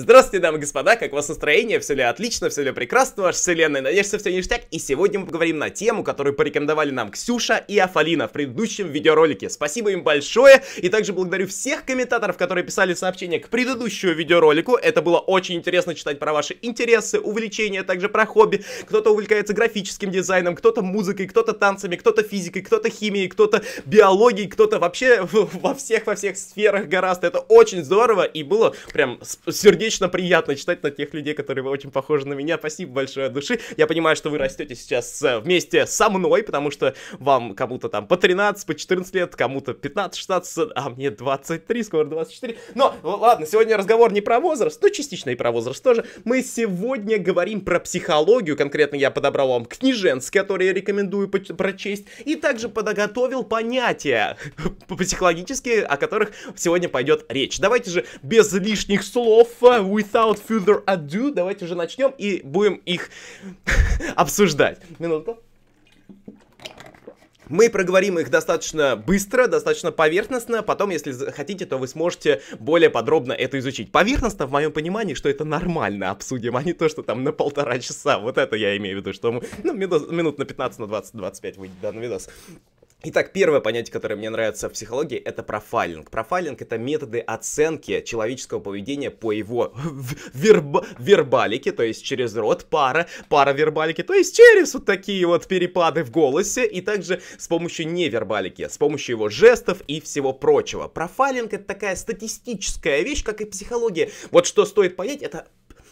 Здравствуйте, дамы и господа, как у вас настроение? Все ли отлично, все ли прекрасно, ваша вселенная? Надеюсь, что все ништяк. И сегодня мы поговорим на тему, которую порекомендовали нам Ксюша и Афалина в предыдущем видеоролике. Спасибо им большое, и также благодарю всех комментаторов, которые писали сообщения к предыдущему видеоролику. Это было очень интересно читать про ваши интересы, увлечения, а также про хобби. Кто-то увлекается графическим дизайном, кто-то музыкой, кто-то танцами, кто-то физикой, кто-то химией, кто-то биологией, кто-то вообще во всех, во всех сферах гораздо. Это очень здорово, и было прям сердечно бесконечно приятно читать на тех людей, которые очень похожи на меня. Спасибо большое от души. Я понимаю, что вы растете сейчас э, вместе со мной, потому что вам кому-то там по 13, по 14 лет, кому-то 15-16, а мне 23, скоро 24. Но ладно, сегодня разговор не про возраст, но частично и про возраст тоже. Мы сегодня говорим про психологию. Конкретно я подобрал вам книженц, которые я рекомендую прочесть, и также подготовил понятия психологические, о которых сегодня пойдет речь. Давайте же без лишних слов э, without further ado, давайте уже начнем и будем их обсуждать. Минутку. Мы проговорим их достаточно быстро, достаточно поверхностно. Потом, если хотите, то вы сможете более подробно это изучить. Поверхностно, в моем понимании, что это нормально обсудим, а не то, что там на полтора часа. Вот это я имею в виду, что мы, ну, минут, минут на 15, на 20, 25 выйдет данный видос. Итак, первое понятие, которое мне нравится в психологии, это профайлинг. Профайлинг — это методы оценки человеческого поведения по его верба вербалике, то есть через рот, пара, пара вербалики, то есть через вот такие вот перепады в голосе, и также с помощью невербалики, с помощью его жестов и всего прочего. Профайлинг — это такая статистическая вещь, как и психология. Вот что стоит понять, это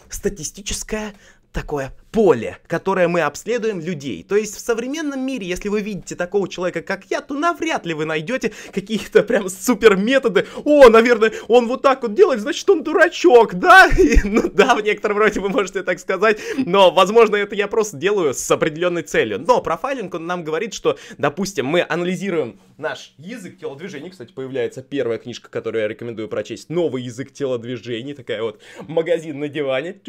статистическая такое поле, которое мы обследуем людей. То есть в современном мире, если вы видите такого человека, как я, то навряд ли вы найдете какие-то прям супер методы. О, наверное, он вот так вот делает, значит, он дурачок, да? И, ну да, в некотором роде вы можете так сказать, но, возможно, это я просто делаю с определенной целью. Но профайлинг, он нам говорит, что, допустим, мы анализируем наш язык телодвижений. Кстати, появляется первая книжка, которую я рекомендую прочесть. Новый язык телодвижений, такая вот магазин на диване.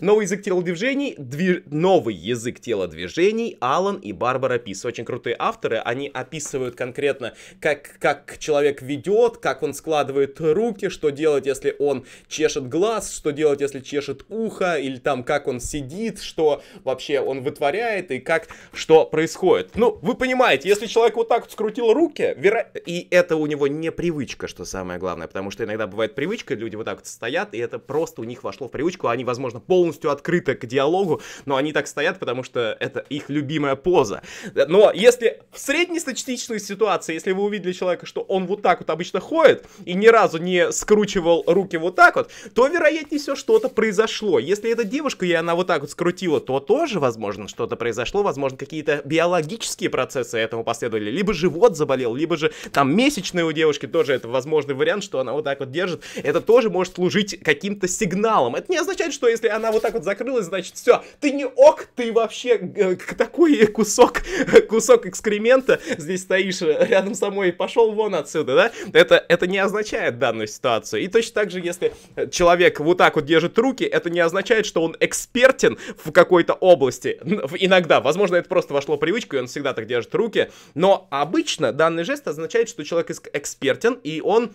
Но новый язык телодвижений, дви... новый язык телодвижений Алан и Барбара Пис. Очень крутые авторы, они описывают конкретно, как, как человек ведет, как он складывает руки, что делать, если он чешет глаз, что делать, если чешет ухо, или там как он сидит, что вообще он вытворяет и как, что происходит. Ну, вы понимаете, если человек вот так вот скрутил руки, веро... и это у него не привычка, что самое главное, потому что иногда бывает привычка, люди вот так вот стоят, и это просто у них вошло в привычку, а они, возможно, полностью полностью открыто к диалогу, но они так стоят, потому что это их любимая поза. Но если в среднестатистической ситуации, если вы увидели человека, что он вот так вот обычно ходит и ни разу не скручивал руки вот так вот, то вероятнее всего что-то произошло. Если эта девушка, и она вот так вот скрутила, то тоже, возможно, что-то произошло, возможно, какие-то биологические процессы этому последовали, либо живот заболел, либо же там месячные у девушки тоже это возможный вариант, что она вот так вот держит, это тоже может служить каким-то сигналом. Это не означает, что если она вот вот так вот закрылась, значит, все, ты не ок, ты вообще э, такой кусок, кусок экскремента здесь стоишь э, рядом со мной, пошел вон отсюда, да? Это, это не означает данную ситуацию. И точно так же, если э, человек вот так вот держит руки, это не означает, что он экспертен в какой-то области. Иногда, возможно, это просто вошло привычку, и он всегда так держит руки, но обычно данный жест означает, что человек экспертен, и он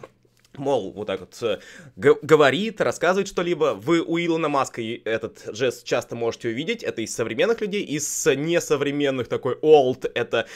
мол, вот так вот э, говорит, рассказывает что-либо. Вы у Илона Маска этот жест часто можете увидеть. Это из современных людей, из несовременных такой old. Это,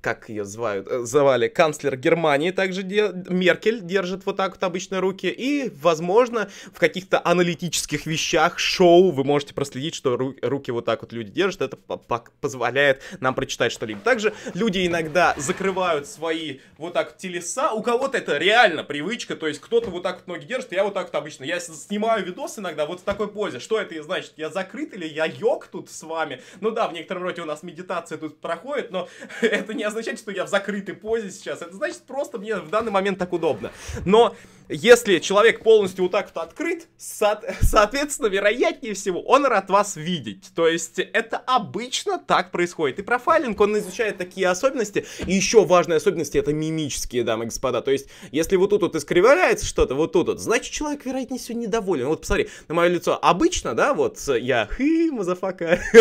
как ее звают, э, звали, канцлер Германии также де- Меркель держит вот так вот обычно руки. И, возможно, в каких-то аналитических вещах, шоу вы можете проследить, что ру- руки вот так вот люди держат. Это позволяет нам прочитать что-либо. Также люди иногда закрывают свои вот так телеса. У кого-то это реально привычка, то есть кто-то вот так вот ноги держит, я вот так вот обычно. Я снимаю видос иногда вот в такой позе. Что это значит? Я закрыт или я йог тут с вами? Ну да, в некотором роде у нас медитация тут проходит, но это не означает, что я в закрытой позе сейчас. Это значит просто мне в данный момент так удобно. Но если человек полностью вот так вот открыт, со- соответственно, вероятнее всего, он рад вас видеть. То есть это обычно так происходит. И профайлинг, он изучает такие особенности. И еще важные особенности это мимические, дамы и господа. То есть, если вот тут вот искривляется что-то, вот тут вот, значит, человек, вероятнее всего, недоволен. Вот посмотри, на мое лицо обычно, да, вот я хы, мазафака.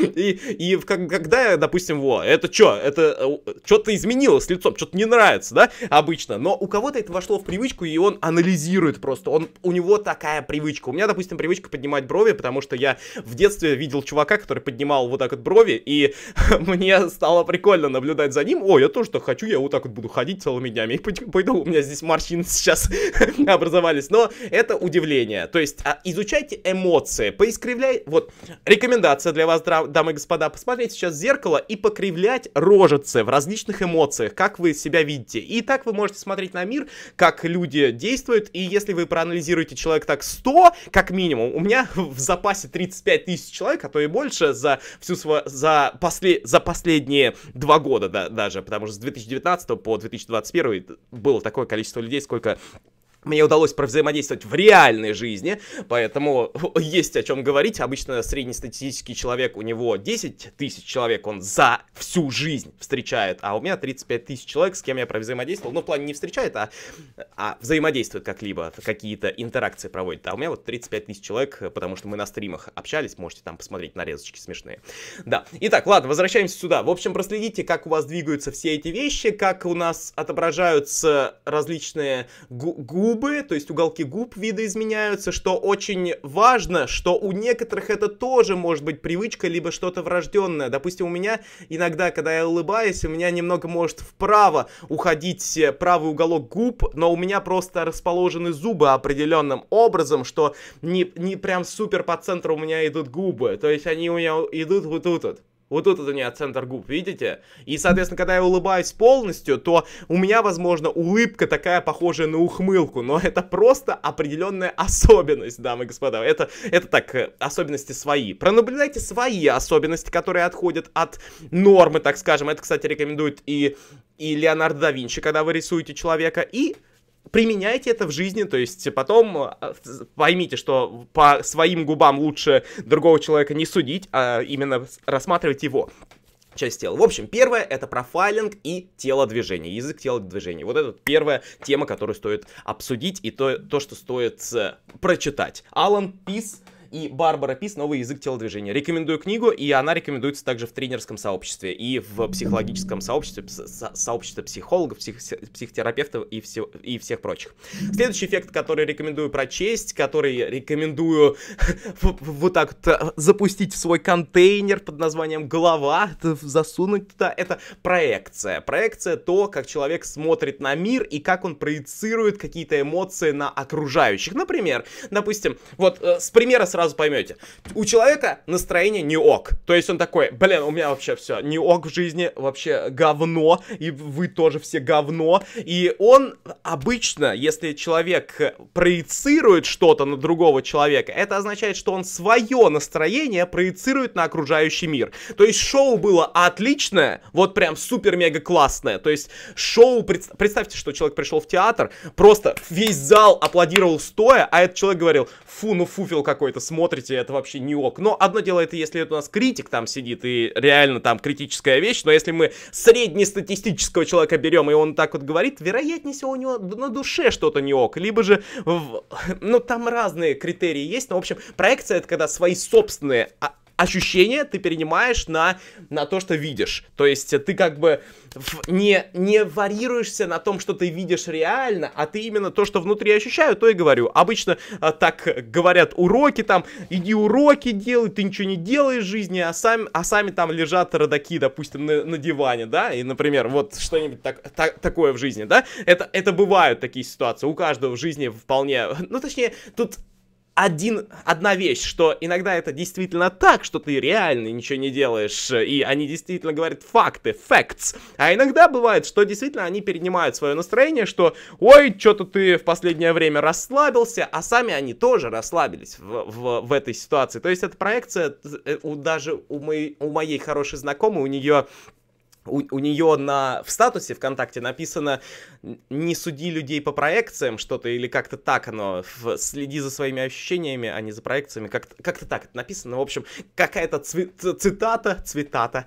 И, и когда, допустим, во, это что, это э, что-то изменилось лицом, что-то не нравится, да, обычно. Но у кого-то это вошло в привычку, и он он анализирует просто. Он, у него такая привычка. У меня, допустим, привычка поднимать брови, потому что я в детстве видел чувака, который поднимал вот так вот брови, и мне стало прикольно наблюдать за ним. О, я тоже так хочу, я вот так вот буду ходить целыми днями. И пойду, у меня здесь морщины сейчас образовались. Но это удивление. То есть а, изучайте эмоции, поискривляй... Вот, рекомендация для вас, дамы и господа, посмотреть сейчас в зеркало и покривлять рожицы в различных эмоциях, как вы себя видите. И так вы можете смотреть на мир, как люди действует, и если вы проанализируете человек так 100, как минимум, у меня в запасе 35 тысяч человек, а то и больше за всю сво... за, после... за последние два года да, даже, потому что с 2019 по 2021 было такое количество людей, сколько мне удалось провзаимодействовать в реальной жизни, поэтому есть о чем говорить. Обычно среднестатистический человек, у него 10 тысяч человек он за всю жизнь встречает, а у меня 35 тысяч человек, с кем я провзаимодействовал. Ну, в плане не встречает, а, а взаимодействует как-либо, какие-то интеракции проводит. А у меня вот 35 тысяч человек, потому что мы на стримах общались, можете там посмотреть нарезочки смешные. Да, итак, ладно, возвращаемся сюда. В общем, проследите, как у вас двигаются все эти вещи, как у нас отображаются различные губы, губы, то есть уголки губ видоизменяются, что очень важно, что у некоторых это тоже может быть привычка, либо что-то врожденное. Допустим, у меня иногда, когда я улыбаюсь, у меня немного может вправо уходить правый уголок губ, но у меня просто расположены зубы определенным образом, что не, не прям супер по центру у меня идут губы, то есть они у меня идут вот тут вот. Вот тут у меня центр губ, видите? И, соответственно, когда я улыбаюсь полностью, то у меня, возможно, улыбка такая похожая на ухмылку, но это просто определенная особенность, дамы и господа. Это, это так, э, особенности свои. Пронаблюдайте свои особенности, которые отходят от нормы, так скажем. Это, кстати, рекомендует и, и Леонардо да Винчи, когда вы рисуете человека, и применяйте это в жизни, то есть потом э, поймите, что по своим губам лучше другого человека не судить, а именно рассматривать его часть тела. В общем, первое это профайлинг и телодвижение, язык телодвижения. Вот это первая тема, которую стоит обсудить и то, то что стоит э, прочитать. Алан Пис и Барбара Пис «Новый язык телодвижения». Рекомендую книгу, и она рекомендуется также в тренерском сообществе и в психологическом сообществе, со сообществе психологов, псих психотерапевтов и, все, и всех прочих. Следующий эффект, который рекомендую прочесть, который рекомендую вот так вот э, запустить в свой контейнер под названием «Голова», засунуть туда, это проекция. Проекция то, как человек смотрит на мир и как он проецирует какие-то эмоции на окружающих. Например, допустим, вот э, с примера сразу сразу поймете. У человека настроение не ок. То есть он такой, блин, у меня вообще все не ок в жизни, вообще говно, и вы тоже все говно. И он обычно, если человек проецирует что-то на другого человека, это означает, что он свое настроение проецирует на окружающий мир. То есть шоу было отличное, вот прям супер-мега классное. То есть шоу, представьте, что человек пришел в театр, просто весь зал аплодировал стоя, а этот человек говорил, фу, ну фуфел какой-то смотрите, это вообще не ок. Но одно дело это, если это у нас критик там сидит, и реально там критическая вещь, но если мы среднестатистического человека берем, и он так вот говорит, вероятнее всего у него на душе что-то не ок. Либо же, в... ну там разные критерии есть, но ну, в общем, проекция это когда свои собственные а, ощущение ты перенимаешь на, на то, что видишь. То есть э, ты как бы не, не варьируешься на том, что ты видишь реально, а ты именно то, что внутри ощущаю, то и говорю. Обычно а, так говорят уроки там, иди уроки делай, ты ничего не делаешь в жизни, а сами, а сами там лежат родаки, допустим, на, на диване, да, и, например, вот что-нибудь так, так, такое в жизни, да, это, это бывают такие ситуации, у каждого в жизни вполне, ну, точнее, тут один, одна вещь, что иногда это действительно так, что ты реально ничего не делаешь, э, и они действительно говорят факты, facts. А иногда бывает, что действительно они перенимают свое настроение, что «Ой, что-то ты в последнее время расслабился», а сами они тоже расслабились в, в, в этой ситуации. То есть это проекция э, у, даже у моей, у моей хорошей знакомой, у нее у, у нее на, в статусе ВКонтакте написано «Не суди людей по проекциям» что-то, или как-то так оно, в, «Следи за своими ощущениями, а не за проекциями», как-то как, -то, так это написано, в общем, какая-то цви, цитата, цитата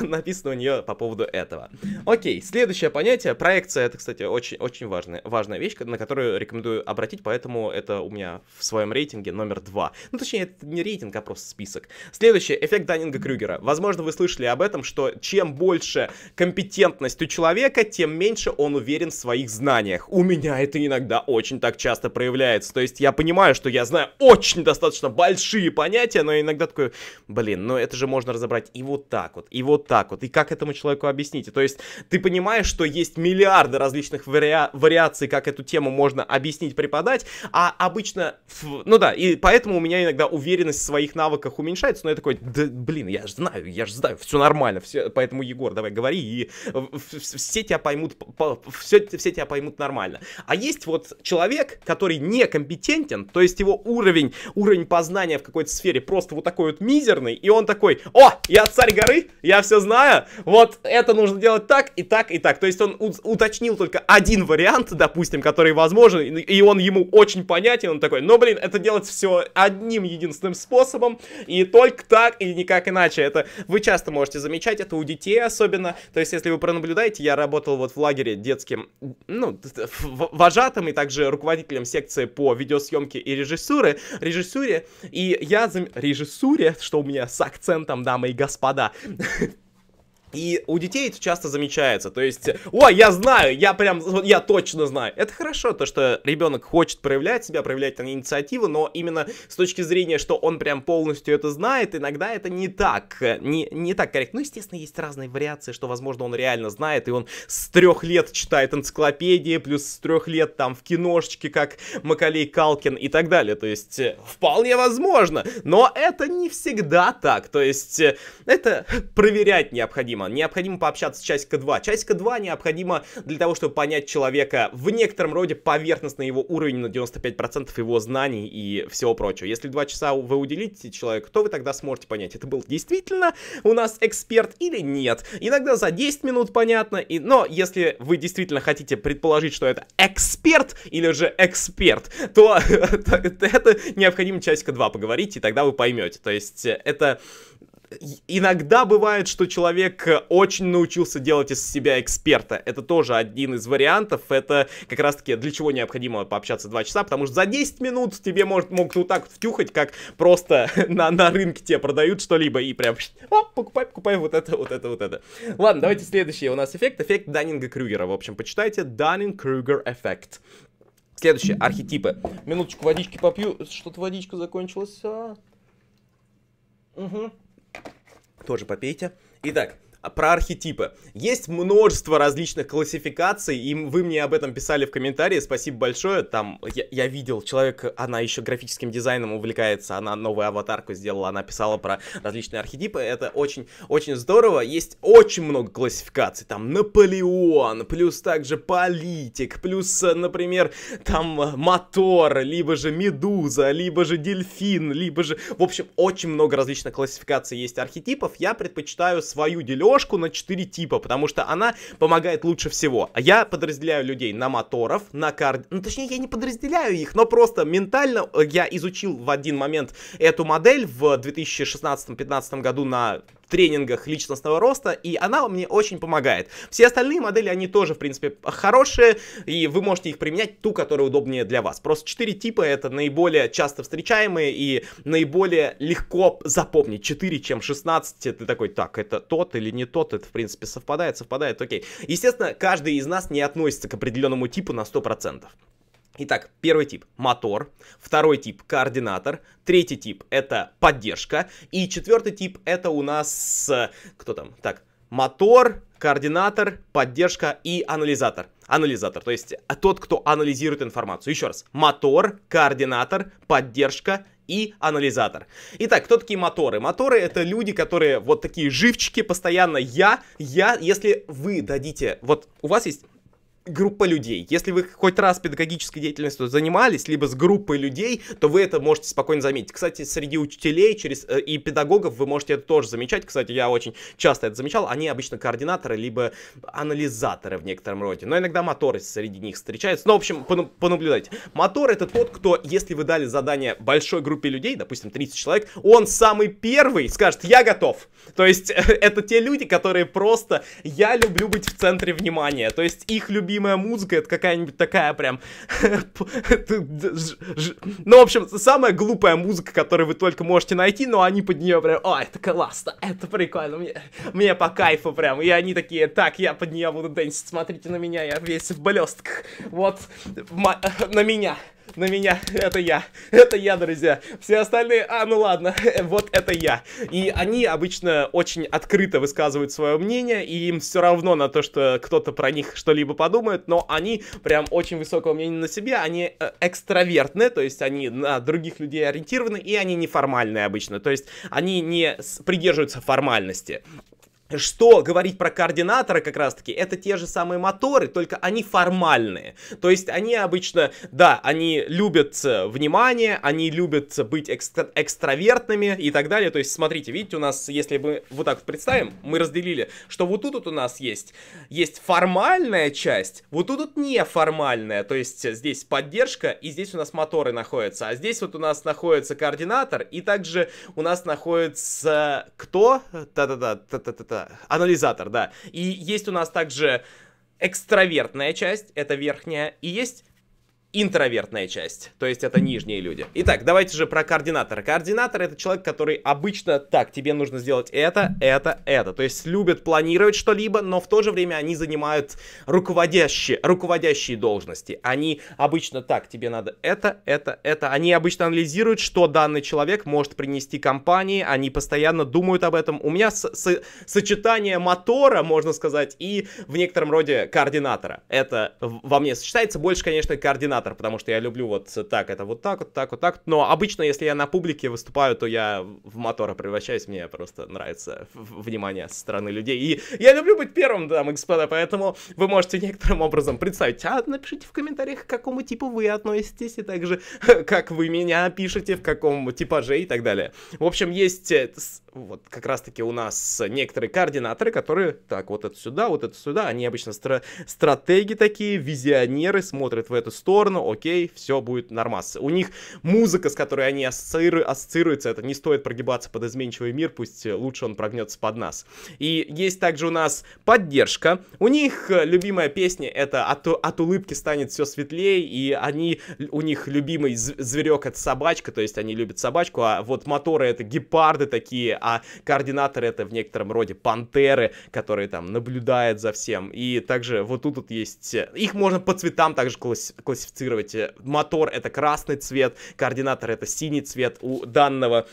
написана у нее по поводу этого. Окей, следующее понятие, проекция, это, кстати, очень, очень важная, важная вещь, на которую рекомендую обратить, поэтому это у меня в своем рейтинге номер два. Ну, точнее, это не рейтинг, а просто список. Следующее, эффект Даннинга-Крюгера. Возможно, вы слышали об этом, что чем больше меньше компетентность у человека, тем меньше он уверен в своих знаниях. У меня это иногда очень так часто проявляется. То есть я понимаю, что я знаю очень достаточно большие понятия, но иногда такой, блин, ну это же можно разобрать и вот так вот, и вот так вот, и как этому человеку объяснить? то есть ты понимаешь, что есть миллиарды различных вариа вариаций, как эту тему можно объяснить, преподать, а обычно, ну да, и поэтому у меня иногда уверенность в своих навыках уменьшается, но я такой, да блин, я же знаю, я же знаю, все нормально, все, поэтому Егор, давай первое говори, и все тебя поймут, все, все тебя поймут нормально. А есть вот человек, который некомпетентен, то есть его уровень, уровень познания в какой-то сфере просто вот такой вот мизерный, и он такой, о, я царь горы, я все знаю, вот это нужно делать так, и так, и так. То есть он уточнил только один вариант, допустим, который возможен, и он ему очень понятен, он такой, "Но «Ну, блин, это делать все одним единственным способом, и только так, и никак иначе. Это вы часто можете замечать, это у детей особенно, особенно. То есть, если вы пронаблюдаете, я работал вот в лагере детским, ну, вожатым и также руководителем секции по видеосъемке и режиссуры, режиссуре, и я... Зам... Режиссуре, что у меня с акцентом, дамы и господа. И у детей это часто замечается, то есть, о, я знаю, я прям, я точно знаю. Это хорошо, то, что ребенок хочет проявлять себя, проявлять там инициативу, но именно с точки зрения, что он прям полностью это знает, иногда это не так, не, не так корректно. Ну, естественно, есть разные вариации, что, возможно, он реально знает, и он с трех лет читает энциклопедии, плюс с трех лет там в киношечке, как Макалей Калкин и так далее, то есть, э, вполне возможно, но это не всегда так, то есть, э, это проверять необходимо необходимо? Необходимо пообщаться часика 2. Часика 2 необходимо для того, чтобы понять человека в некотором роде поверхностно его уровень на 95% его знаний и всего прочего. Если 2 часа вы уделите человеку, то вы тогда сможете понять, это был действительно у нас эксперт или нет. Иногда за 10 минут понятно, и... но если вы действительно хотите предположить, что это эксперт или же эксперт, то это необходимо часика 2 поговорить, и тогда вы поймете. То есть э, это Иногда бывает, что человек э, очень научился делать из себя эксперта. Это тоже один из вариантов. Это как раз-таки для чего необходимо пообщаться 2 часа, потому что за 10 минут тебе может, могут вот так вот втюхать, как просто на, на рынке тебе продают что-либо и прям О, покупай, покупай вот это, вот это, вот это. Ладно, давайте следующий у нас эффект. Эффект Даннинга-Крюгера. В общем, почитайте Даннинг-Крюгер эффект. Следующие архетипы. Минуточку водички попью. Что-то водичка закончилась. Угу тоже попейте. Итак, а, про архетипы. Есть множество различных классификаций, и вы мне об этом писали в комментарии, спасибо большое, там, я, я видел, человек, она еще графическим дизайном увлекается, она новую аватарку сделала, она писала про различные архетипы, это очень, очень здорово, есть очень много классификаций, там, Наполеон, плюс также политик, плюс, э, например, там, э, мотор, либо же медуза, либо же дельфин, либо же, в общем, очень много различных классификаций есть архетипов, я предпочитаю свою делю дележку на четыре типа, потому что она помогает лучше всего. А я подразделяю людей на моторов, на карди... Ну, точнее, я не подразделяю их, но просто ментально э, я изучил в один момент эту модель в 2016-2015 году на тренингах личностного роста, и она мне очень помогает. Все остальные модели, они тоже, в принципе, хорошие, и вы можете их применять ту, которая удобнее для вас. Просто четыре типа это наиболее часто встречаемые и наиболее легко запомнить. 4, чем 16, ты такой, так, это тот или не тот, это, в принципе, совпадает, совпадает, окей. Естественно, каждый из нас не относится к определенному типу на 100%. Итак, первый тип – мотор, второй тип – координатор, третий тип – это поддержка, и четвертый тип – это у нас, кто там, так, мотор, координатор, поддержка и анализатор. Анализатор, то есть а, тот, кто анализирует информацию. Еще раз, мотор, координатор, поддержка и анализатор. Итак, кто такие моторы? Моторы это люди, которые вот такие живчики, постоянно я, я, если вы дадите, вот у вас есть группа людей. Если вы хоть раз педагогической деятельностью занимались, либо с группой людей, то вы это можете спокойно заметить. Кстати, среди учителей через, э, и педагогов вы можете это тоже замечать. Кстати, я очень часто это замечал. Они обычно координаторы, либо анализаторы в некотором роде. Но иногда моторы среди них встречаются. Ну, в общем, понаблюдайте. Мотор это тот, кто, если вы дали задание большой группе людей, допустим, 30 человек, он самый первый скажет, я готов. То есть, э, это те люди, которые просто, я люблю быть в центре внимания. То есть, их любимый любимая музыка, это какая-нибудь такая прям... Ну, в общем, самая глупая музыка, которую вы только можете найти, но они под нее прям, о, это классно, это прикольно, мне, мне по кайфу прям. И они такие, так, я под нее буду дэнсить, смотрите на меня, я весь в блестках. Вот, на меня на меня. Это я. Это я, друзья. Все остальные... А, ну ладно. Вот это я. И они обычно очень открыто высказывают свое мнение, и им все равно на то, что кто-то про них что-либо подумает, но они прям очень высокого мнения на себе, они э, экстравертны, то есть они на других людей ориентированы, и они неформальные обычно, то есть они не придерживаются формальности. Что говорить про координатора как раз таки, это те же самые моторы, только они формальные. То есть они обычно, да, они любят э, внимание, они любят быть экстра экстравертными и так далее. То есть смотрите, видите, у нас, если мы вот так представим, мы разделили, что вот тут вот у нас есть, есть формальная часть, вот тут вот неформальная. То есть здесь поддержка и здесь у нас моторы находятся. А здесь вот у нас находится координатор и также у нас находится кто? Та-та-та-та-та-та это, анализатор, да. И есть у нас также экстравертная часть, это верхняя, и есть интровертная часть, то есть это нижние люди. Итак, давайте же про координатора. Координатор это человек, который обычно так, тебе нужно сделать это, это, это. То есть любят планировать что-либо, но в то же время они занимают руководящие, руководящие должности. Они обычно так, тебе надо это, это, это. Они обычно анализируют, что данный человек может принести компании, они постоянно думают об этом. У меня с -с сочетание мотора, можно сказать, и в некотором роде координатора. Это во мне сочетается больше, конечно, координатор координатор, потому что я люблю вот так, это вот так, вот так, вот так. Но обычно, если я на публике выступаю, то я в мотора превращаюсь, мне просто нравится внимание со стороны людей. И я люблю быть первым, да и господа, поэтому вы можете некоторым образом представить. А напишите в комментариях, к какому типу вы относитесь, и также как вы меня пишете, в каком типаже и так далее. В общем, есть э, вот как раз-таки у нас некоторые координаторы, которые, так, вот это сюда, вот это сюда, они обычно стра стратеги такие, визионеры, смотрят в эту сторону, сторону, окей, все будет нормас. У них музыка, с которой они ассоцииру... ассоциируются, это не стоит прогибаться под изменчивый мир, пусть лучше он прогнется под нас. И есть также у нас поддержка. У них э, любимая песня это «От, от улыбки станет все светлее», и они, у них любимый зверек это собачка, то есть они любят собачку, а вот моторы это гепарды такие, а координаторы это в некотором роде пантеры, которые там наблюдают за всем. И также вот тут вот есть... Их можно по цветам также класс... классифицировать классифицировать. Э, мотор это красный цвет, координатор это синий цвет у данного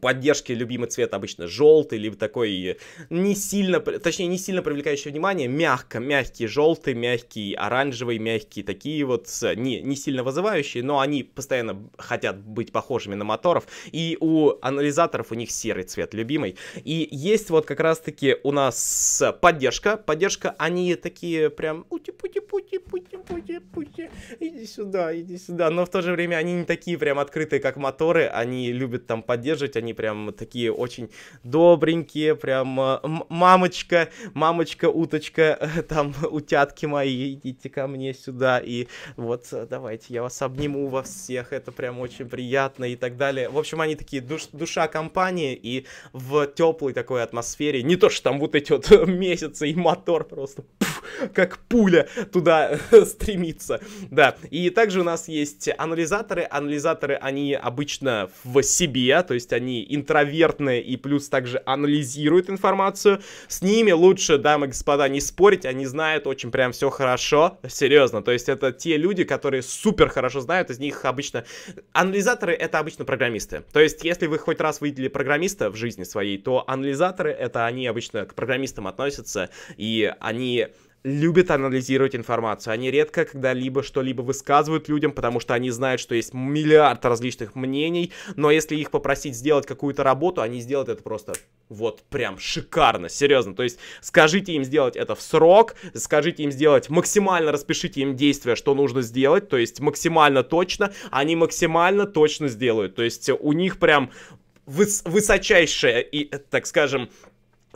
поддержки любимый цвет обычно желтый, либо такой э, не сильно, точнее не сильно привлекающий внимание, мягко, мягкий желтый, мягкий оранжевый, мягкие такие вот, не, не сильно вызывающие, но они постоянно хотят быть похожими на моторов, и у анализаторов у них серый цвет любимый, и есть вот как раз таки у нас поддержка, поддержка, они такие прям, пути-пути-пути-пути-пути, иди сюда, иди сюда, но в то же время они не такие прям открытые, как моторы, они любят там поддерживать, они прям такие очень добренькие, прям э, мамочка, мамочка, уточка, э, там утятки мои, идите ко мне сюда, и вот э, давайте я вас обниму во всех, это прям очень приятно и так далее. В общем, они такие душ, душа компании и в теплой такой атмосфере, не то что там вот эти вот месяцы и мотор просто пфф, как пуля туда стремится, да. И также у нас есть анализаторы, анализаторы они обычно в себе, то есть они они интровертные и плюс также анализируют информацию. С ними лучше, дамы и господа, не спорить, они знают очень прям все хорошо, серьезно. То есть это те люди, которые супер хорошо знают, из них обычно... Анализаторы это обычно программисты. То есть если вы хоть раз видели программиста в жизни своей, то анализаторы это они обычно к программистам относятся, и они любят анализировать информацию. Они редко когда-либо что-либо высказывают людям, потому что они знают, что есть миллиард различных мнений, но если их попросить сделать какую-то работу, они сделают это просто вот прям шикарно, серьезно. То есть скажите им сделать это в срок, скажите им сделать максимально, распишите им действия, что нужно сделать, то есть максимально точно, они максимально точно сделают. То есть у них прям выс высочайшая, и, так скажем,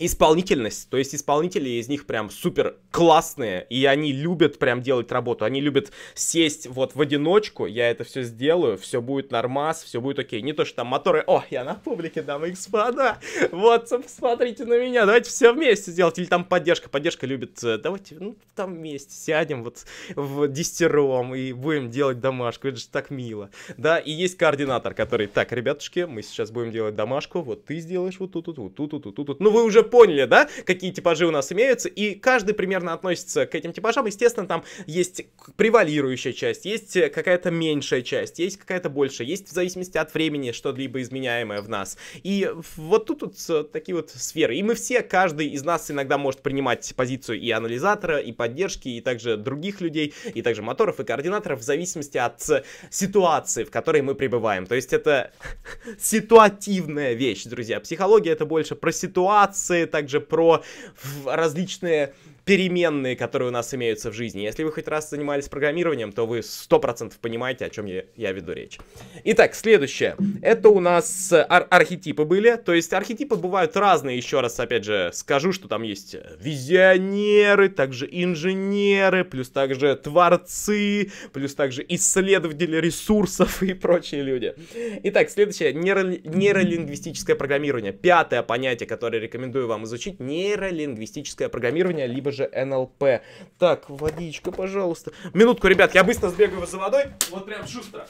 исполнительность. То есть исполнители из них прям супер классные, и они любят прям делать работу. Они любят сесть вот в одиночку, я это все сделаю, все будет нормас, все будет окей. Не то, что там моторы, о, я на публике, дамы и господа, вот, смотрите на меня, давайте все вместе сделать. Или там поддержка, поддержка любит, э, давайте, ну, там вместе сядем вот в десятером и будем делать домашку, это же так мило. Да, и есть координатор, который, так, ребятушки, мы сейчас будем делать домашку, вот ты сделаешь вот тут, вот тут, вот тут, вот тут, вот тут. Ну, вы уже поняли, да, какие типажи у нас имеются, и каждый примерно относится к этим типажам. Естественно, там есть превалирующая часть, есть какая-то меньшая часть, есть какая-то большая, есть в зависимости от времени что-либо изменяемое в нас. И вот тут вот э, такие вот сферы. И мы все, каждый из нас иногда может принимать позицию и анализатора, и поддержки, и также других людей, и также моторов и координаторов в зависимости от э, ситуации, в которой мы пребываем. То есть это ситуативная вещь, друзья. Психология это больше про ситуации, также про различные переменные, которые у нас имеются в жизни. Если вы хоть раз занимались программированием, то вы 100% понимаете, о чем я, я веду речь. Итак, следующее. Это у нас э, ар архетипы были. То есть архетипы бывают разные. Еще раз, опять же, скажу, что там есть э, визионеры, также инженеры, плюс также творцы, плюс также исследователи ресурсов и прочие люди. Итак, следующее. Нейро нейролингвистическое программирование. Пятое понятие, которое рекомендую вам изучить. Нейролингвистическое программирование, либо же НЛП. Так, водичка, пожалуйста. Минутку, ребят, я быстро сбегаю за водой. Вот прям шустро.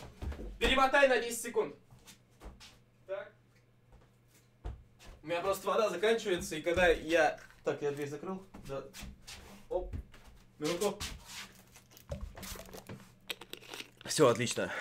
Перемотай на 10 секунд. У меня просто вода заканчивается, и когда я... Так, я дверь закрыл. Да. Оп. Минутку. Все, отлично.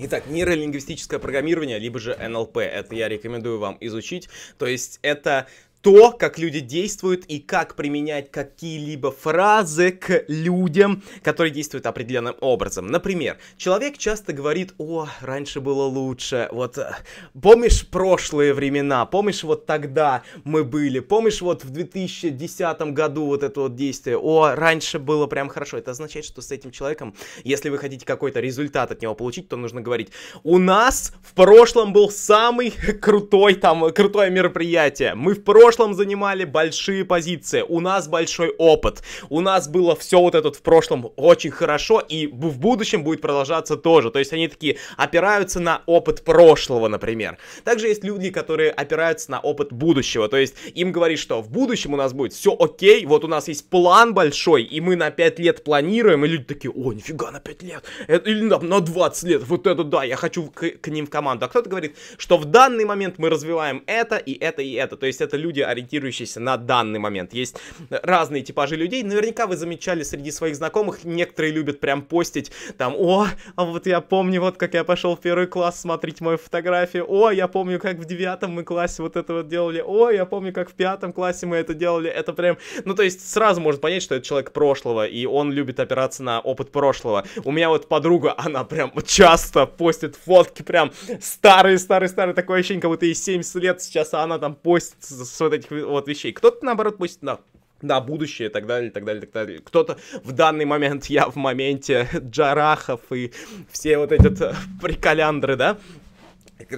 Итак, нейролингвистическое программирование, либо же НЛП, это я рекомендую вам изучить. То есть это то, как люди действуют и как применять какие-либо фразы к людям, которые действуют определенным образом. Например, человек часто говорит, о, раньше было лучше, вот э, помнишь прошлые времена, помнишь вот тогда мы были, помнишь вот в 2010 году вот это вот действие, о, раньше было прям хорошо. Это означает, что с этим человеком, если вы хотите какой-то результат от него получить, то нужно говорить, у нас в прошлом был самый крутой там, крутое мероприятие, мы в прошлом прошлом занимали большие позиции, у нас большой опыт, у нас было все вот это в прошлом очень хорошо, и в будущем будет продолжаться тоже. То есть они такие опираются на опыт прошлого, например. Также есть люди, которые опираются на опыт будущего, то есть им говорит, что в будущем у нас будет все окей, вот у нас есть план большой, и мы на 5 лет планируем, и люди такие, о, нифига на 5 лет, это, или на, на 20 лет, вот это да, я хочу к, к ним в команду. А кто-то говорит, что в данный момент мы развиваем это и это и это, то есть это люди люди, ориентирующиеся на данный момент. Есть разные типажи людей. Наверняка вы замечали среди своих знакомых, некоторые любят прям постить там, о, а вот я помню, вот как я пошел в первый класс смотреть мою фотографию, о, я помню, как в девятом мы классе вот это вот делали, о, я помню, как в пятом классе мы это делали, это прям, ну то есть сразу может понять, что это человек прошлого, и он любит опираться на опыт прошлого. У меня вот подруга, она прям часто постит фотки прям старые-старые-старые, такое ощущение, как будто ей 70 лет сейчас, а она там постит вот этих вот вещей. Кто-то, наоборот, пусть на на будущее и так далее, и так далее, и так далее. Кто-то в данный момент, я в моменте Джарахов и все вот эти э, приколяндры, да,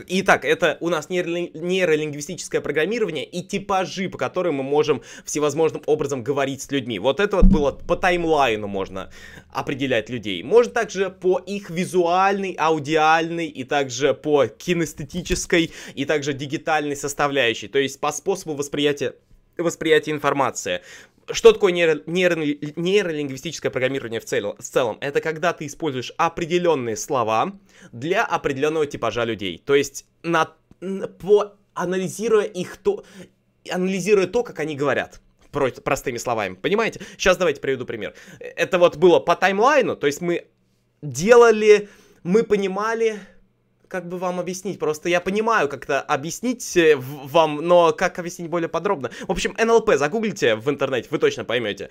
Итак, это у нас нейролингвистическое программирование и типажи, по которым мы можем всевозможным образом говорить с людьми. Вот это вот было по таймлайну можно определять людей. Можно также по их визуальной, аудиальной и также по кинестетической и также дигитальной составляющей, то есть по способу восприятия восприятие информации. Что такое нейро, нейро, нейролингвистическое программирование в, цел, в целом? Это когда ты используешь определенные слова для определенного типажа людей. То есть, на, по, анализируя их то, анализируя то, как они говорят простыми словами, понимаете? Сейчас давайте приведу пример. Это вот было по таймлайну, то есть мы делали, мы понимали, как бы вам объяснить? Просто я понимаю как-то объяснить э, вам, но как объяснить более подробно? В общем, НЛП загуглите в интернете, вы точно поймете.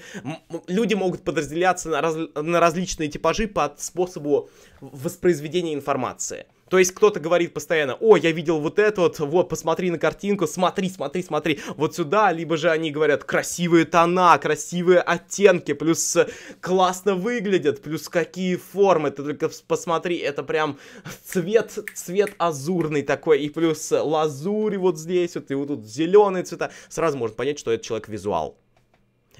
люди могут подразделяться на, раз на различные типажи по способу воспроизведения информации. То есть кто-то говорит постоянно, о, я видел вот это вот, вот, посмотри на картинку, смотри, смотри, смотри, вот сюда, либо же они говорят, красивые тона, красивые оттенки, плюс э, классно выглядят, плюс какие формы, ты только посмотри, это прям цвет, цвет азурный такой, и плюс э, лазурь вот здесь вот, и вот тут зеленые цвета, сразу можно понять, что этот человек визуал.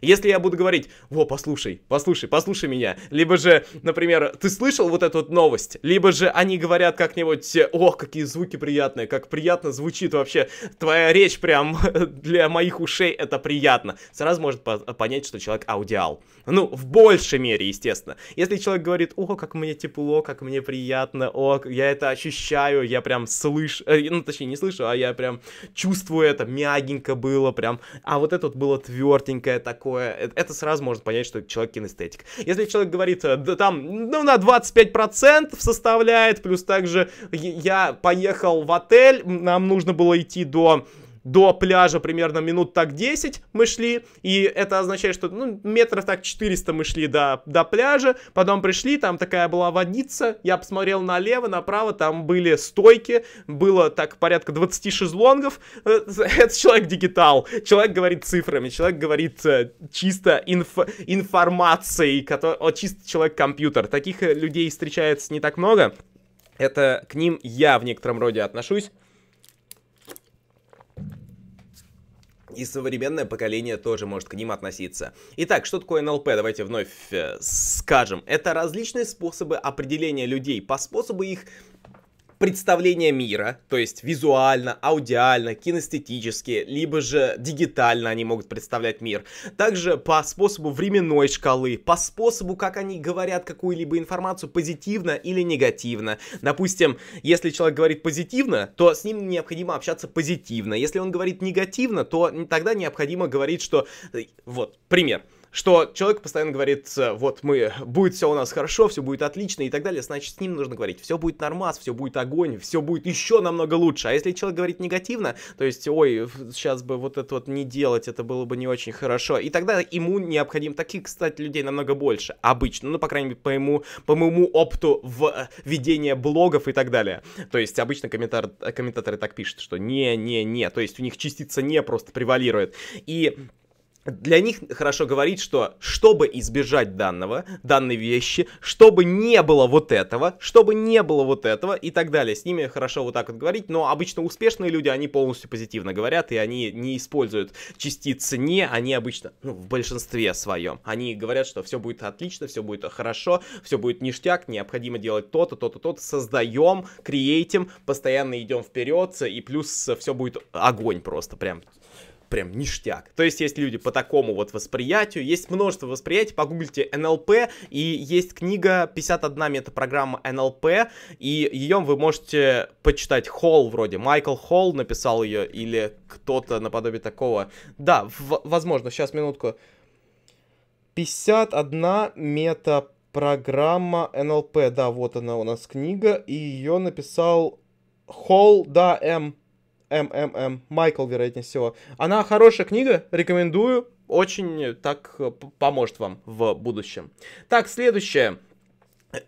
Если я буду говорить, во, послушай, послушай, послушай меня, либо же, например, ты слышал вот эту вот новость, либо же они говорят как-нибудь, ох, какие звуки приятные, как приятно звучит вообще, твоя речь прям для моих ушей это приятно. Сразу может по понять, что человек аудиал. Ну, в большей мере, естественно. Если человек говорит, о, как мне тепло, как мне приятно, о, я это ощущаю, я прям слышу, э, ну, точнее, не слышу, а я прям чувствую это, мягенько было прям, а вот это вот было тверденькое такое, такое, э, это сразу можно понять, что человек кинестетик. Если человек говорит, э, да там, ну, на 25% составляет, плюс также я поехал в отель, нам нужно было идти до до пляжа примерно минут так 10 мы шли, и это означает, что ну, метров так 400 мы шли до, до пляжа, потом пришли, там такая была водица, я посмотрел налево, направо, там были стойки, было так порядка 20 шезлонгов, э, это человек дигитал, человек говорит цифрами, человек говорит э, чисто инф, информацией, который, о, чисто человек-компьютер, таких э, людей встречается не так много, это к ним я в некотором роде отношусь. И современное поколение тоже может к ним относиться. Итак, что такое НЛП? Давайте вновь э, скажем. Это различные способы определения людей по способу их представление мира, то есть визуально, аудиально, кинестетически, либо же дигитально они могут представлять мир. Также по способу временной шкалы, по способу, как они говорят какую-либо информацию позитивно или негативно. Допустим, если человек говорит позитивно, то с ним необходимо общаться позитивно. Если он говорит негативно, то тогда необходимо говорить, что... Э, вот, пример что человек постоянно говорит, «Э, вот мы, будет все у нас хорошо, все будет отлично и так далее, значит, с ним нужно говорить, все будет нормас, все будет огонь, все будет еще намного лучше. А если человек говорит негативно, то есть, ой, сейчас бы вот это вот не делать, это было бы не очень хорошо, и тогда ему необходим таких, кстати, людей намного больше, обычно, ну, по крайней мере, по, ему, по моему опыту в э, ведение блогов и так далее. То есть, обычно комментар... Э, комментаторы так пишут, что не-не-не, то есть, у них частица не просто превалирует. И для них хорошо говорить, что чтобы избежать данного, данной вещи, чтобы не было вот этого, чтобы не было вот этого и так далее. С ними хорошо вот так вот говорить, но обычно успешные люди, они полностью позитивно говорят, и они не используют частицы «не», они обычно, ну, в большинстве своем, они говорят, что все будет отлично, все будет хорошо, все будет ништяк, необходимо делать то-то, то-то, то-то, создаем, креатим, постоянно идем вперед, и плюс все будет огонь просто, прям прям ништяк. То есть есть люди по такому вот восприятию, есть множество восприятий, погуглите НЛП, и есть книга 51 метапрограмма НЛП, и ее вы можете почитать Холл вроде, Майкл Холл написал ее, или кто-то наподобие такого. Да, возможно, сейчас минутку. 51 метапрограмма НЛП, да, вот она у нас книга, и ее написал Холл, да, М. МММ, Майкл, вероятнее всего. Она хорошая книга, рекомендую, очень э, так э, поможет вам в будущем. Так, следующее.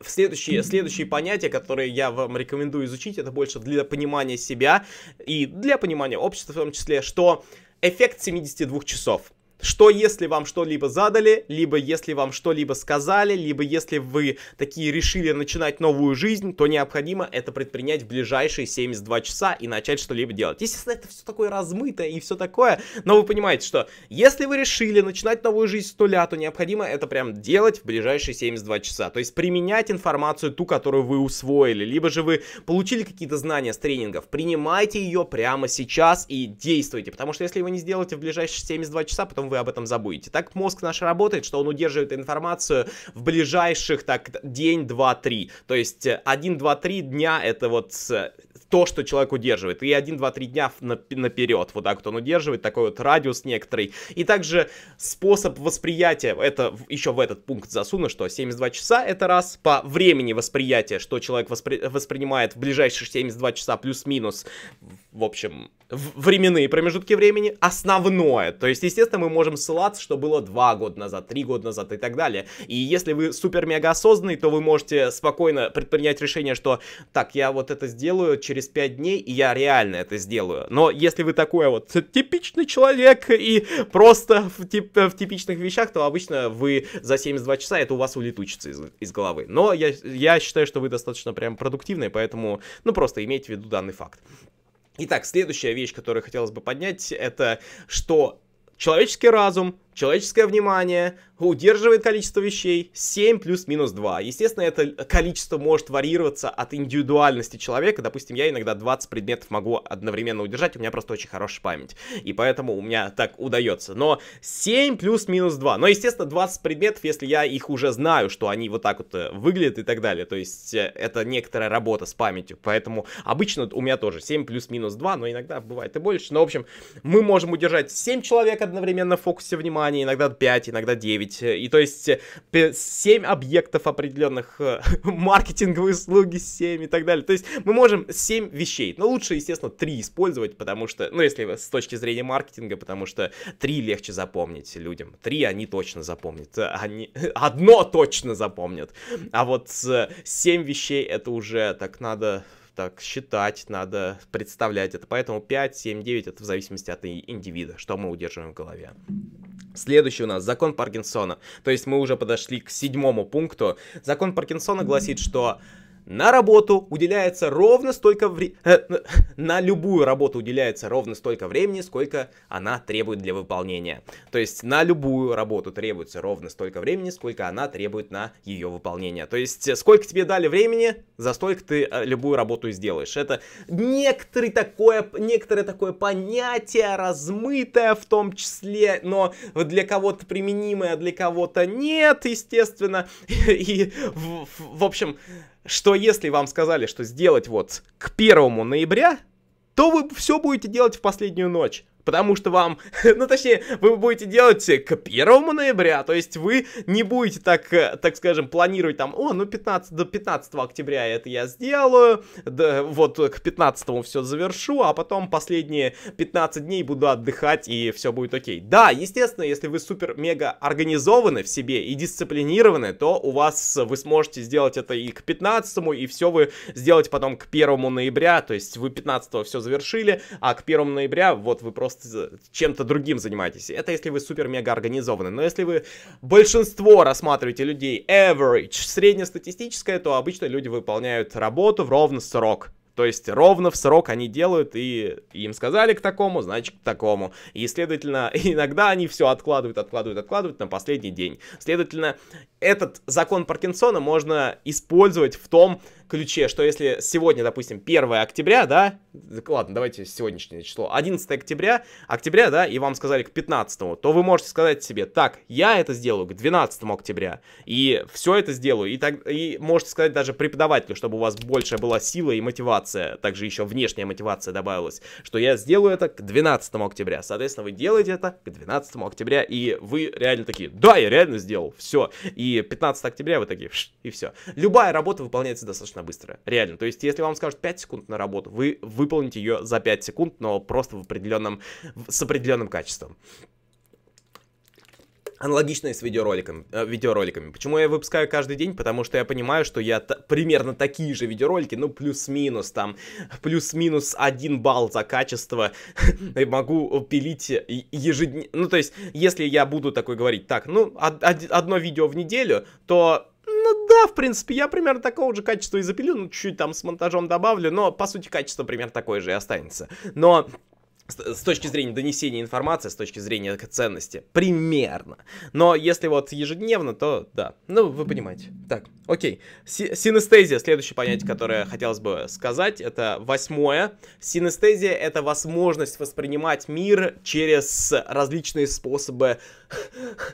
Следующие, следующие понятия, которые я вам рекомендую изучить, это больше для понимания себя и для понимания общества в том числе, что эффект 72 часов. Что если вам что-либо задали, либо если вам что-либо сказали, либо если вы такие решили начинать новую жизнь, то необходимо это предпринять в ближайшие 72 часа и начать что-либо делать. Естественно, это все такое размытое и все такое, но вы понимаете, что если вы решили начинать новую жизнь с нуля, то необходимо это прям делать в ближайшие 72 часа. То есть применять информацию ту, которую вы усвоили, либо же вы получили какие-то знания с тренингов, принимайте ее прямо сейчас и действуйте, потому что если вы не сделаете в ближайшие 72 часа, потом вы об этом забудете. Так мозг наш работает, что он удерживает информацию в ближайших так день, два, три. То есть э, один, два, три дня это вот то, что человек удерживает. И 1, 2, 3 дня наперед. Вот так вот он удерживает, такой вот радиус некоторый. И также способ восприятия, это еще в этот пункт засуну, что 72 часа это раз. По времени восприятия, что человек воспри воспринимает в ближайшие 72 часа плюс-минус, в общем, временные промежутки времени, основное. То есть, естественно, мы можем ссылаться, что было 2 года назад, 3 года назад и так далее. И если вы супер-мега осознанный, то вы можете спокойно предпринять решение, что так, я вот это сделаю через через 5 дней, и я реально это сделаю. Но если вы такой вот типичный человек и просто в, тип, в типичных вещах, то обычно вы за 72 часа это у вас улетучится из, из головы. Но я, я считаю, что вы достаточно прям продуктивны, поэтому, ну, просто имейте в виду данный факт. Итак, следующая вещь, которую хотелось бы поднять, это что человеческий разум Человеческое внимание удерживает количество вещей 7 плюс-минус 2. Естественно, это количество может варьироваться от индивидуальности человека. Допустим, я иногда 20 предметов могу одновременно удержать, у меня просто очень хорошая память. И поэтому у меня так удается. Но 7 плюс-минус 2. Но, естественно, 20 предметов, если я их уже знаю, что они вот так вот э, выглядят и так далее. То есть э, это некоторая работа с памятью. Поэтому обычно у меня тоже 7 плюс-минус 2, но иногда бывает и больше. Но, в общем, мы можем удержать 7 человек одновременно в фокусе внимания Германии, иногда 5, иногда 9. И то есть 7 э, объектов определенных, э, маркетинговые услуги 7 и так далее. То есть мы можем 7 вещей, но лучше, естественно, 3 использовать, потому что, ну если с точки зрения маркетинга, потому что 3 легче запомнить людям. 3 они точно запомнят, они... одно точно запомнят. А вот 7 э, вещей это уже так надо так считать, надо представлять это. Поэтому 5, 7, 9 это в зависимости от индивида, что мы удерживаем в голове. Следующий у нас закон Паркинсона. То есть мы уже подошли к седьмому пункту. Закон Паркинсона гласит, что на работу уделяется ровно столько времени, э, э, на любую работу уделяется ровно столько времени, сколько она требует для выполнения. То есть на любую работу требуется ровно столько времени, сколько она требует на ее выполнение. То есть э, сколько тебе дали времени, за столько ты любую работу сделаешь. Это некоторый такое, некоторое такое понятие, размытое в том числе, но для кого-то применимое, а для кого-то нет, естественно. И, в общем, что если вам сказали, что сделать вот к 1 ноября, то вы все будете делать в последнюю ночь. Потому что вам, ну точнее, вы будете делать к 1 ноября, то есть вы не будете так, э, так скажем, планировать там, о, ну 15, до 15 октября это я сделаю, да, вот к 15 все завершу, а потом последние 15 дней буду отдыхать и все будет окей. Да, естественно, если вы супер-мега организованы в себе и дисциплинированы, то у вас вы сможете сделать это и к 15, и все вы сделать потом к 1 ноября, то есть вы 15 все завершили, а к 1 ноября вот вы просто пожалуйста, чем-то другим занимаетесь. Это если вы супер-мега организованы. Но если вы большинство рассматриваете людей average, среднестатистическое, то обычно люди выполняют работу в ровно срок. То есть ровно в срок они делают, и им сказали к такому, значит к такому. И, следовательно, иногда они все откладывают, откладывают, откладывают на последний день. Следовательно, этот закон Паркинсона можно использовать в том ключе, что если сегодня, допустим, 1 октября, да, ладно, давайте сегодняшнее число, 11 октября, октября, да, и вам сказали к 15, то вы можете сказать себе, так, я это сделаю к 12 октября, и все это сделаю, и, так, и можете сказать даже преподавателю, чтобы у вас больше была сила и мотивация, также еще внешняя мотивация добавилась, что я сделаю это к 12 октября, соответственно, вы делаете это к 12 октября, и вы реально такие, да, я реально сделал, все, и и 15 октября вы такие, и все. Любая работа выполняется достаточно быстро, реально. То есть, если вам скажут 5 секунд на работу, вы выполните ее за 5 секунд, но просто в определенном, с определенным качеством. Аналогично с видеороликами, э, видеороликами. Почему я выпускаю каждый день? Потому что я понимаю, что я примерно такие же видеоролики, ну плюс-минус там, плюс-минус один балл за качество и могу пилить ежедневно. Ну то есть, если я буду такой говорить, так, ну одно видео в неделю, то ну да, в принципе, я примерно такого же качества и запилю, ну чуть-чуть там с монтажом добавлю, но по сути качество примерно такое же и останется. Но с точки зрения донесения информации, с точки зрения ценности, примерно. Но если вот ежедневно, то да. Ну, вы понимаете. Так, окей. синестезия, следующее понятие, которое хотелось бы сказать, это восьмое. Синестезия — это возможность воспринимать мир через различные способы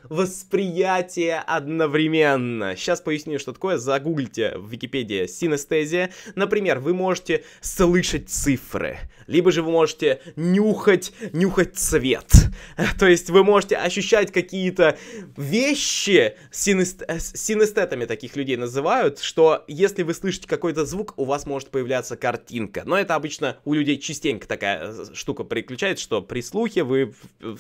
восприятия одновременно. Сейчас поясню, что такое. Загуглите в Википедии синестезия. Например, вы можете слышать цифры, либо же вы можете не нюхать, нюхать цвет. То есть вы можете ощущать какие-то вещи, синест... Э, синестетами таких людей называют, что если вы слышите какой-то звук, у вас может появляться картинка. Но это обычно у людей частенько такая э, штука приключается, что при слухе вы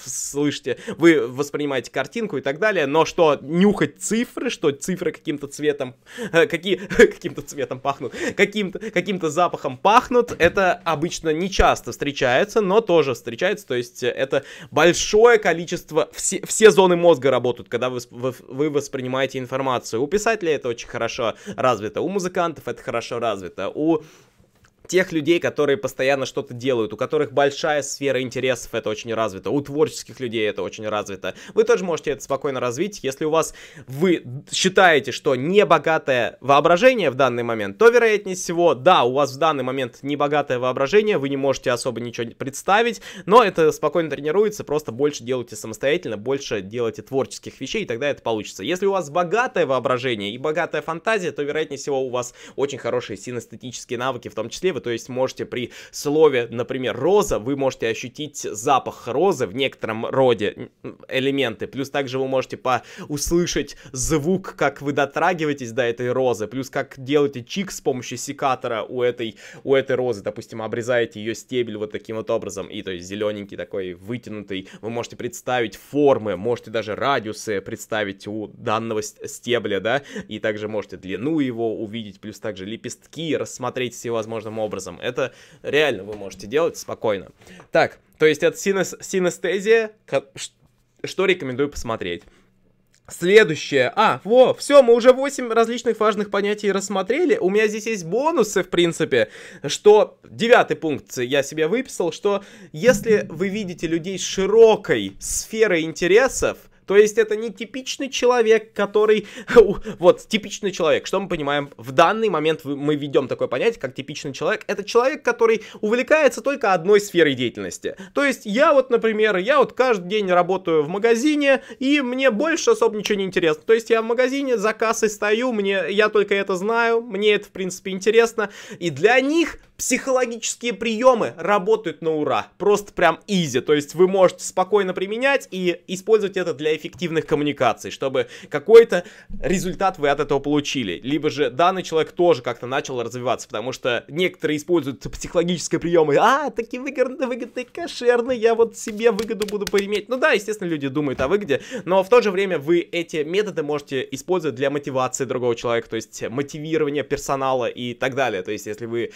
слышите, вы воспринимаете картинку и так далее, но что нюхать цифры, что цифры каким-то цветом, э, какие, каким-то цветом пахнут, каким-то каким запахом пахнут, это обычно не часто встречается, но то тоже встречается, то есть э, это большое количество, все, все зоны мозга работают, когда вы, вы, вы воспринимаете информацию. У писателей это очень хорошо развито, у музыкантов это хорошо развито, у тех людей, которые постоянно что-то делают, у которых большая сфера интересов, это очень развито, у творческих людей это очень развито. Вы тоже можете это спокойно развить, если у вас вы считаете, что небогатое воображение в данный момент, то вероятнее всего, да, у вас в данный момент небогатое воображение, вы не можете особо ничего представить, но это спокойно тренируется, просто больше делайте самостоятельно, больше делайте творческих вещей, и тогда это получится. Если у вас богатое воображение и богатая фантазия, то вероятнее всего у вас очень хорошие синестетические навыки, в том числе дерева, то есть можете при слове, например, роза, вы можете ощутить запах розы в некотором роде элементы, плюс также вы можете по услышать звук, как вы дотрагиваетесь до этой розы, плюс как делаете чик с помощью секатора у этой, у этой розы, допустим, обрезаете ее стебель вот таким вот образом, и то есть зелененький такой вытянутый, вы можете представить формы, можете даже радиусы представить у данного стебля, да, и также можете длину его увидеть, плюс также лепестки рассмотреть всевозможным образом, образом. Это реально вы можете делать спокойно. Так, то есть это синес, синестезия, что рекомендую посмотреть. Следующее. А, во, все, мы уже 8 различных важных понятий рассмотрели. У меня здесь есть бонусы, в принципе, что... Девятый пункт я себе выписал, что если вы видите людей с широкой сферой интересов, то есть это не типичный человек, который... Вот, типичный человек, что мы понимаем? В данный момент мы ведем такое понятие, как типичный человек. Это человек, который увлекается только одной сферой деятельности. То есть я вот, например, я вот каждый день работаю в магазине, и мне больше особо ничего не интересно. То есть я в магазине за кассой стою, мне, я только это знаю, мне это, в принципе, интересно. И для них Психологические приемы работают на ура, просто прям изи, то есть вы можете спокойно применять и использовать это для эффективных коммуникаций, чтобы какой-то результат вы от этого получили, либо же данный человек тоже как-то начал развиваться, потому что некоторые используют психологические приемы, а, такие выгодные, выгодные, кошерные, я вот себе выгоду буду поиметь, ну да, естественно, люди думают о выгоде, но в то же время вы эти методы можете использовать для мотивации другого человека, то есть мотивирование персонала и так далее, то есть если вы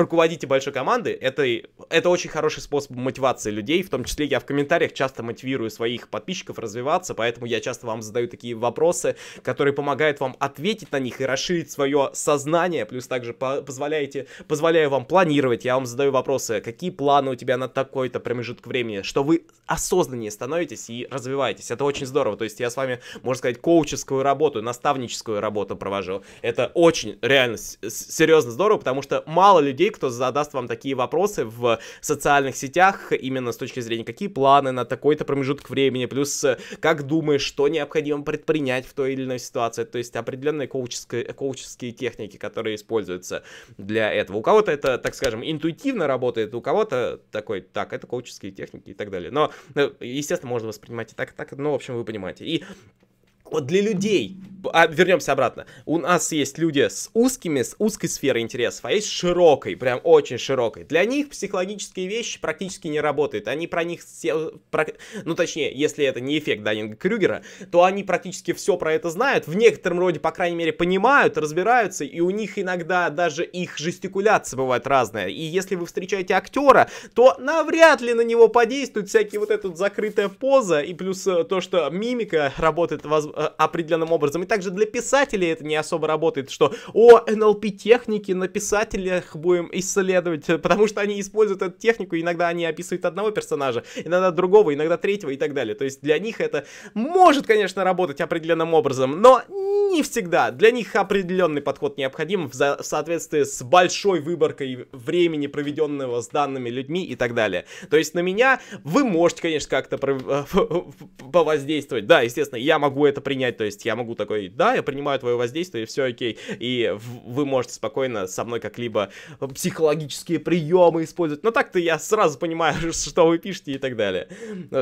руководите большой командой, это, это очень хороший способ мотивации людей, в том числе я в комментариях часто мотивирую своих подписчиков развиваться, поэтому я часто вам задаю такие вопросы, которые помогают вам ответить на них и расширить свое сознание, плюс также по позволяете, позволяю вам планировать, я вам задаю вопросы, какие планы у тебя на такой-то промежуток времени, что вы осознаннее становитесь и развиваетесь, это очень здорово, то есть я с вами, можно сказать, коуческую работу, наставническую работу провожу, это очень реально серьезно здорово, потому что мало людей людей, кто задаст вам такие вопросы в социальных сетях, именно с точки зрения, какие планы на такой-то промежуток времени, плюс э, как думаешь, что необходимо предпринять в той или иной ситуации, то есть определенные коуческие, коуческие техники, которые используются для этого. У кого-то это, так скажем, интуитивно работает, у кого-то такой, так, это коуческие техники и так далее. Но, э, естественно, можно воспринимать и так, и так, но, в общем, вы понимаете. И вот для людей, а, вернемся обратно. У нас есть люди с узкими, с узкой сферой интересов, а есть широкой, прям очень широкой. Для них психологические вещи практически не работают. Они про них все... Про, ну, точнее, если это не эффект Данинга Крюгера, то они практически все про это знают. В некотором роде, по крайней мере, понимают, разбираются, и у них иногда даже их жестикуляция бывает разная. И если вы встречаете актера, то навряд ли на него подействует всякие вот эта закрытая поза, и плюс э, то, что мимика работает, воз, Э, определенным образом. И также для писателей это не особо работает, что «О, НЛП-техники на писателях будем исследовать», потому что они используют эту технику, иногда они описывают одного персонажа, иногда другого, иногда третьего и так далее. То есть для них это может, конечно, работать определенным образом, но не всегда. Для них определенный подход необходим в, в соответствии с большой выборкой времени, проведенного с данными людьми и так далее. То есть на меня вы можете, конечно, как-то э, повоздействовать. Да, естественно, я могу это принять, то есть я могу такой, да, я принимаю твое воздействие, все окей, и вы можете спокойно со мной как-либо психологические приемы использовать, но так-то я сразу понимаю, что вы пишете и так далее.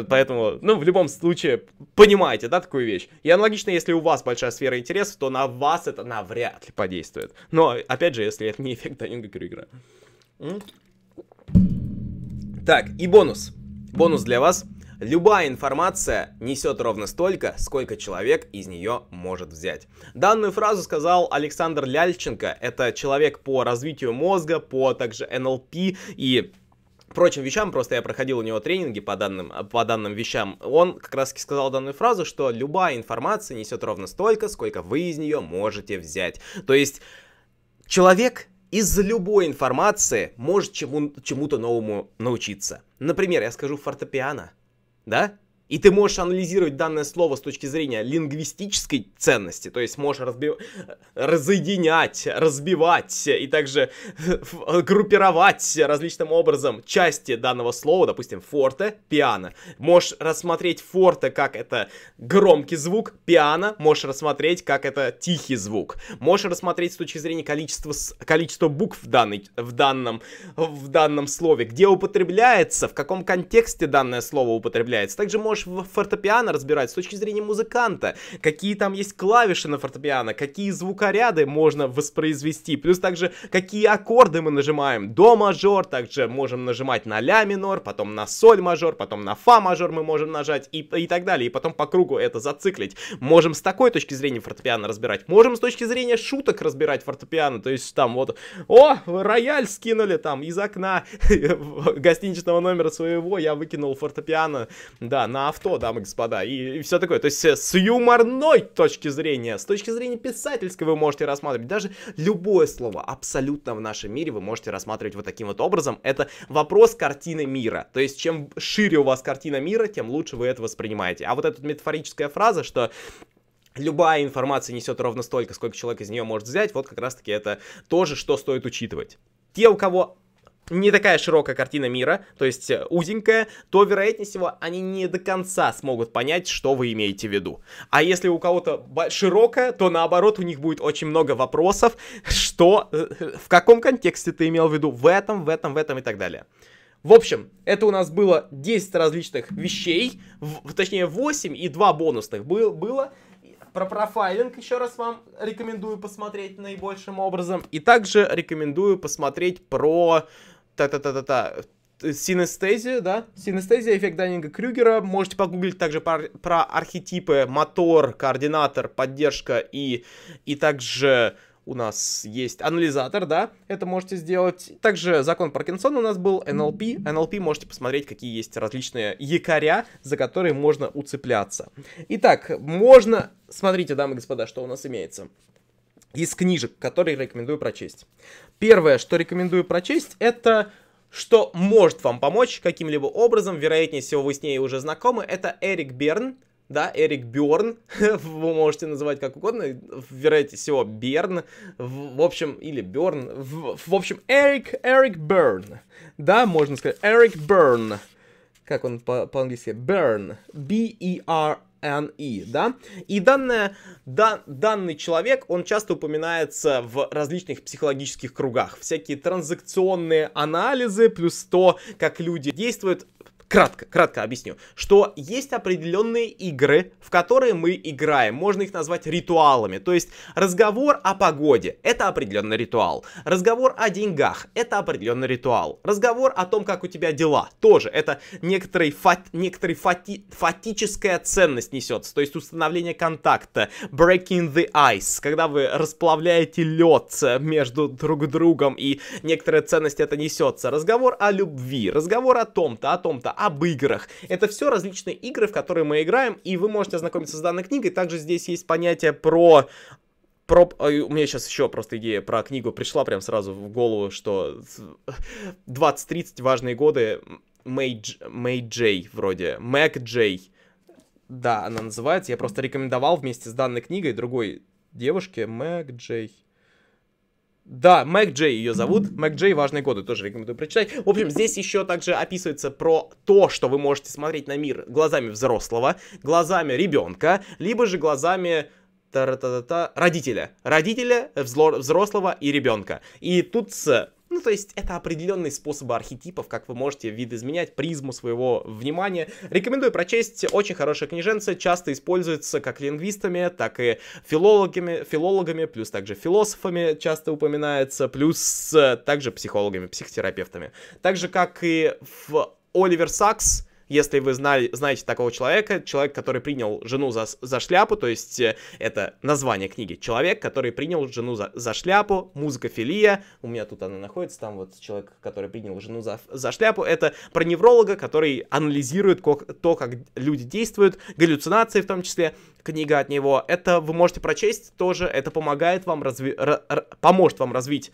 Поэтому, ну, в любом случае, понимаете, да, такую вещь. И аналогично, если у вас большая сфера интересов, то на вас это навряд ли подействует. Но, опять же, если это не эффект Данинга Крюгера. Так, и бонус. Бонус для вас – Любая информация несет ровно столько, сколько человек из нее может взять. Данную фразу сказал Александр Ляльченко. Это человек по развитию мозга, по также НЛП и прочим вещам, просто я проходил у него тренинги по данным, по данным вещам, он как раз сказал данную фразу, что любая информация несет ровно столько, сколько вы из нее можете взять. То есть человек из любой информации может чему, чему-то новому научиться. Например, я скажу фортепиано да? И ты можешь анализировать данное слово с точки зрения лингвистической ценности, то есть можешь разби... разъединять, разбивать и также э, э, группировать различным образом части данного слова, допустим, форте, пиано. Можешь рассмотреть форте как это громкий звук, пиано можешь рассмотреть как это тихий звук. Можешь рассмотреть с точки зрения количества, количества букв в, данной, в, данном, в данном слове, где употребляется, в каком контексте данное слово употребляется. Также можешь будешь в фортепиано разбирать с точки зрения музыканта, какие там есть клавиши на фортепиано, какие звукоряды можно воспроизвести, плюс также какие аккорды мы нажимаем, до мажор, также можем нажимать на ля минор, потом на соль мажор, потом на фа мажор мы можем нажать и, и так далее, и потом по кругу это зациклить. Можем с такой точки зрения фортепиано разбирать, можем с точки зрения шуток разбирать фортепиано, то есть там вот, о, рояль скинули там из окна гостиничного номера своего, я выкинул фортепиано, да, на на авто, дамы и господа, и, и все такое. То есть э, с юморной точки зрения, с точки зрения писательской вы можете рассматривать даже любое слово абсолютно в нашем мире вы можете рассматривать вот таким вот образом. Это вопрос картины мира. То есть чем шире у вас картина мира, тем лучше вы это воспринимаете. А вот эта метафорическая фраза, что любая информация несет ровно столько, сколько человек из нее может взять, вот как раз-таки это тоже, что стоит учитывать. Те, у кого не такая широкая картина мира, то есть э, узенькая, то, вероятнее всего, они не до конца смогут понять, что вы имеете в виду. А если у кого-то широкая, то, наоборот, у них будет очень много вопросов, что, э, в каком контексте ты имел в виду, в этом, в этом, в этом и так далее. В общем, это у нас было 10 различных вещей, в, точнее 8 и 2 бонусных был, было. Про профайлинг еще раз вам рекомендую посмотреть наибольшим образом. И также рекомендую посмотреть про та-та-та-та-та, синестезия, да, синестезия, эффект Даннинга Крюгера. Можете погуглить также про, про архетипы мотор, координатор, поддержка и, и также у нас есть анализатор, да, это можете сделать. Также закон Паркинсона у нас был, NLP. NLP можете посмотреть, какие есть различные якоря, за которые можно уцепляться. Итак, можно... Смотрите, дамы и господа, что у нас имеется из книжек, которые рекомендую прочесть. Первое, что рекомендую прочесть, это что может вам помочь каким-либо образом, вероятнее всего вы с ней уже знакомы, это Эрик Берн, да, Эрик Берн, вы можете называть как угодно, вероятнее всего Берн, в, в общем, или Берн, в, в общем, Эрик, Эрик Берн, да, можно сказать, Эрик Берн, как он по- по-английски, Берн, B-E-R-N, and E, да? И данное, да, данный человек, он часто упоминается в различных психологических кругах. Всякие транзакционные анализы, плюс то, как люди действуют, кратко, кратко объясню, что есть определенные игры, в которые мы играем. Можно их назвать ритуалами. То есть разговор о погоде – это определенный ритуал. Разговор о деньгах – это определенный ритуал. Разговор о том, как у тебя дела – тоже. Это некоторый, фат, некоторый фати, фатическая ценность несется. То есть установление контакта, breaking the ice, когда вы расплавляете лед э, между друг другом и некоторая ценность это несется. Разговор о любви, разговор о том-то, о том-то, об играх. Это все различные игры, в которые мы играем, и вы можете ознакомиться с данной книгой. Также здесь есть понятие про про... У меня сейчас еще просто идея про книгу пришла прям сразу в голову, что 20-30 важные годы Мэй, Мэй Джей вроде, Мэг Джей. Да, она называется. Я просто рекомендовал вместе с данной книгой другой девушке Мэг Джей. Да, Мэг Джей ее зовут. Мэг Джей «Важные годы» тоже рекомендую прочитать. В общем, здесь еще также описывается про то, что вы можете смотреть на мир глазами взрослого, глазами ребенка, либо же глазами родителя. Родителя, взрослого и ребенка. И тут с ну, то есть это определенные способы архетипов, как вы можете видоизменять призму своего внимания. Рекомендую прочесть. Очень хорошая книженца, часто используется как лингвистами, так и филологами, филологами плюс также философами часто упоминается, плюс э, также психологами, психотерапевтами. Так же, как и в Оливер Сакс, если вы знали, знаете такого человека, человек, который принял жену за, за шляпу, то есть э, это название книги, человек, который принял жену за, за шляпу, музыкофилия, у меня тут она находится, там вот человек, который принял жену за, за шляпу, это про невролога, который анализирует как, то, как люди действуют, галлюцинации в том числе, книга от него, это вы можете прочесть тоже, это помогает вам разви... поможет вам развить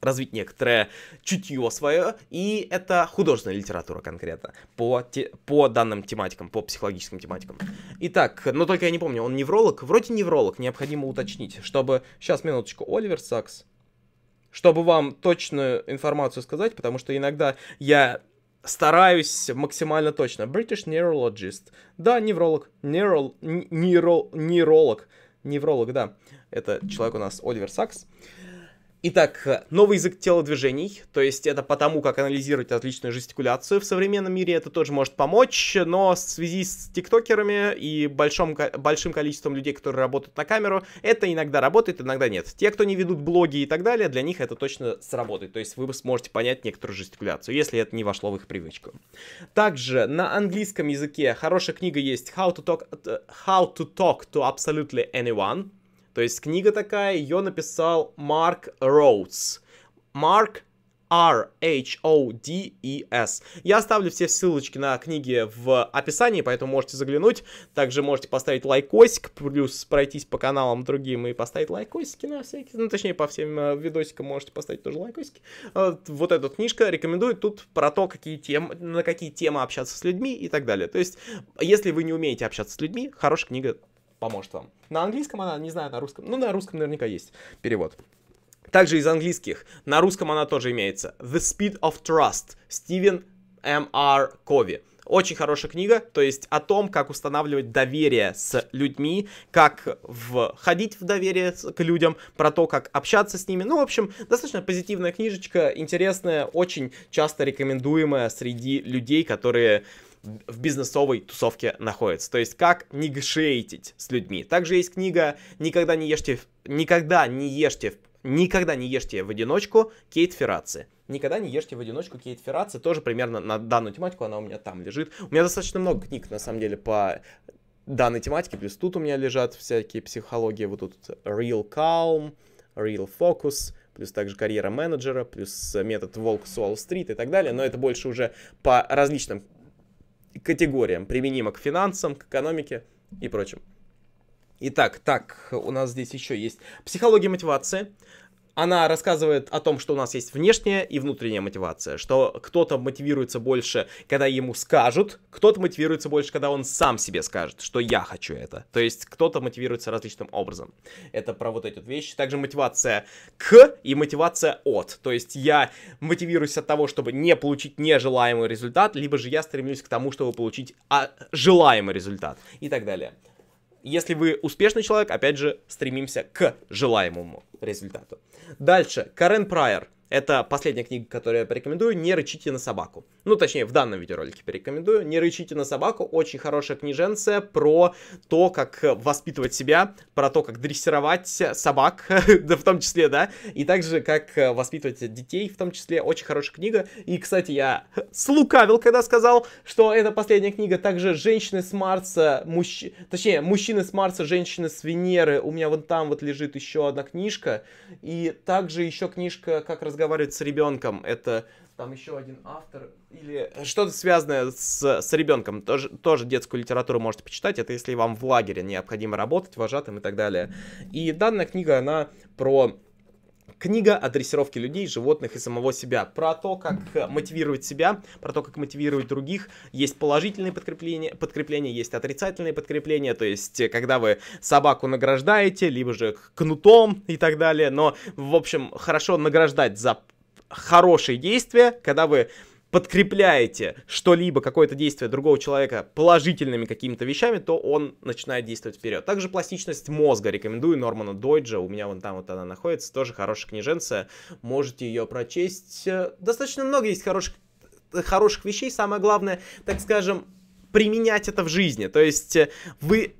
развить некоторое чутье свое, и это художественная литература конкретно, по, те, по данным тематикам, по психологическим тематикам. Итак, но только я не помню, он невролог? Вроде невролог, необходимо уточнить, чтобы... Сейчас, минуточку, Оливер Сакс. Чтобы вам точную информацию сказать, потому что иногда я стараюсь максимально точно. British Neurologist. Да, невролог. нейрол нейрол невролог Невролог, да. Это человек у нас Оливер Сакс. Uh, Итак, новый язык телодвижений, то есть это потому, как анализировать отличную жестикуляцию в современном мире, это тоже может помочь, но в связи с тиктокерами и большим, большим количеством людей, которые работают на камеру, это иногда работает, иногда нет. Те, кто не ведут блоги и так далее, для них это точно сработает, то есть вы сможете понять некоторую жестикуляцию, если это не вошло в их привычку. Также на английском языке хорошая книга есть How to Talk, э, How to, talk to Absolutely Anyone, то есть книга такая, ее написал Марк Роудс. Марк R-H-O-D-E-S. Я оставлю все ссылочки на книги в описании, поэтому можете заглянуть. Также можете поставить лайкосик, плюс пройтись по каналам другим и поставить лайкосики на всякие. Ну, точнее, по всем э, видосикам можете поставить тоже лайкосики. А вот эта книжка рекомендую. тут про то, какие тем, на какие темы общаться с людьми и так далее. То есть, если вы не умеете общаться с людьми, хорошая книга поможет вам. На английском она, не знаю, на русском. Ну, на русском наверняка есть перевод. Также из английских. На русском она тоже имеется. The Speed of Trust. Стивен М. Р. Кови. Очень хорошая книга, то есть о том, как устанавливать доверие с людьми, как входить в доверие к людям, про то, как общаться с ними. Ну, в общем, достаточно позитивная книжечка, интересная, очень часто рекомендуемая среди людей, которые в бизнесовой тусовке находится. То есть, как негшейтить с людьми. Также есть книга «Никогда не ешьте, никогда не ешьте, никогда не ешьте в одиночку» Кейт Ферраци. «Никогда не ешьте в одиночку» Кейт Ферраци. Тоже примерно на данную тематику, она у меня там лежит. У меня достаточно много книг, на самом деле, по данной тематике. Плюс тут у меня лежат всякие психологии. Вот тут Real Calm, Real Focus, плюс также карьера менеджера, плюс метод Волк с Уолл-стрит и так далее. Но это больше уже по различным категориям, применимо к финансам, к экономике и прочим. Итак, так, у нас здесь еще есть психология мотивации. Она рассказывает о том, что у нас есть внешняя и внутренняя мотивация, что кто-то мотивируется больше, когда ему скажут, кто-то мотивируется больше, когда он сам себе скажет, что я хочу это. То есть кто-то мотивируется различным образом. Это про вот эти вот вещи. Также мотивация к и мотивация от. То есть я мотивируюсь от того, чтобы не получить нежелаемый результат, либо же я стремлюсь к тому, чтобы получить а, желаемый результат и так далее. Если вы успешный человек, опять же, стремимся к желаемому результату. Дальше, Карен Прайер. Это последняя книга, которую я порекомендую. Не рычите на собаку. Ну, точнее, в данном видеоролике порекомендую. Не рычите на собаку. Очень хорошая книженция про то, как воспитывать себя, про то, как дрессировать собак, да в том числе, да, и также как воспитывать детей, в том числе. Очень хорошая книга. И, кстати, я слукавил, когда сказал, что это последняя книга. Также «Женщины с Марса», мужч... точнее, «Мужчины с Марса, женщины с Венеры». У меня вот там вот лежит еще одна книжка. И также еще книжка «Как раз разговаривать с ребенком. Это там еще один автор или что-то связанное с, с ребенком. Тоже, тоже детскую литературу можете почитать. Это если вам в лагере необходимо работать, вожатым и так далее. И данная книга, она про Книга о дрессировке людей, животных и самого себя. Про то, как э, мотивировать себя, про то, как мотивировать других. Есть положительные подкрепления, подкрепления есть отрицательные подкрепления. То есть, э, когда вы собаку награждаете, либо же кнутом и так далее. Но, в общем, хорошо награждать за хорошие действия, когда вы подкрепляете что-либо, какое-то действие другого человека положительными какими-то вещами, то он начинает действовать вперед. Также пластичность мозга. Рекомендую Нормана Дойджа. У меня вон там вот она находится. Тоже хорошая книженция. Можете ее прочесть. Достаточно много есть хороших хороших вещей, самое главное, так скажем, применять это в жизни. То есть э, вы...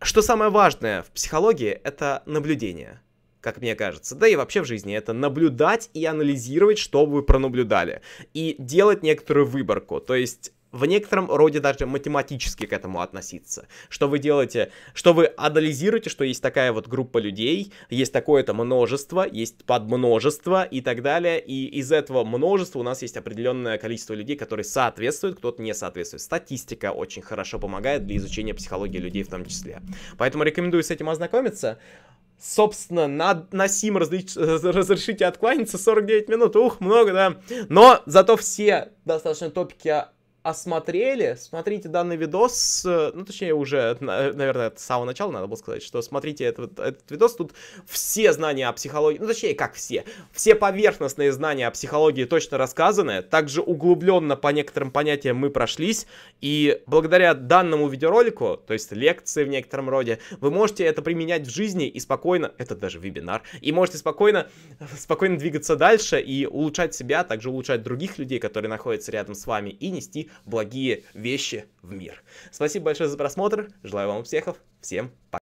Что самое важное в психологии, это наблюдение как мне кажется, да и вообще в жизни, это наблюдать и анализировать, что вы пронаблюдали, и делать некоторую выборку, то есть в некотором роде даже математически к этому относиться. Что вы делаете, что вы анализируете, что есть такая вот группа людей, есть такое-то множество, есть подмножество и так далее. И из этого множества у нас есть определенное количество людей, которые соответствуют, кто-то не соответствует. Статистика очень хорошо помогает для изучения психологии людей в том числе. Поэтому рекомендую с этим ознакомиться. Собственно, на, на сим разреш, э, разрешите откланяться 49 минут. Ух, много, да. Но зато все достаточно топики а, осмотрели, смотрите данный видос, ну, точнее, уже, наверное, с самого начала надо было сказать, что смотрите этот, этот видос, тут все знания о психологии, ну, точнее, как все, все поверхностные знания о психологии точно рассказаны, также углубленно по некоторым понятиям мы прошлись, и благодаря данному видеоролику, то есть лекции в некотором роде, вы можете это применять в жизни и спокойно, это даже вебинар, и можете спокойно, спокойно двигаться дальше и улучшать себя, а также улучшать других людей, которые находятся рядом с вами, и нести благие вещи в мир. Спасибо большое за просмотр. Желаю вам успехов. Всем пока.